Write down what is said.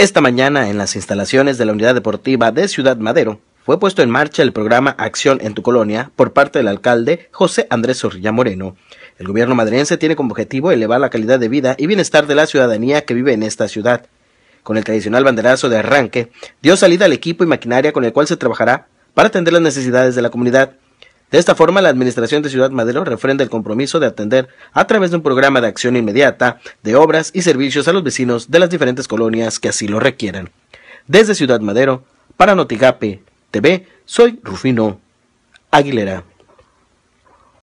Esta mañana, en las instalaciones de la Unidad Deportiva de Ciudad Madero, fue puesto en marcha el programa Acción en tu Colonia por parte del alcalde José Andrés Zorrilla Moreno. El gobierno madrense tiene como objetivo elevar la calidad de vida y bienestar de la ciudadanía que vive en esta ciudad. Con el tradicional banderazo de arranque, dio salida al equipo y maquinaria con el cual se trabajará para atender las necesidades de la comunidad de esta forma, la Administración de Ciudad Madero refrenda el compromiso de atender, a través de un programa de acción inmediata, de obras y servicios a los vecinos de las diferentes colonias que así lo requieran. Desde Ciudad Madero, para Notigape TV, soy Rufino Aguilera.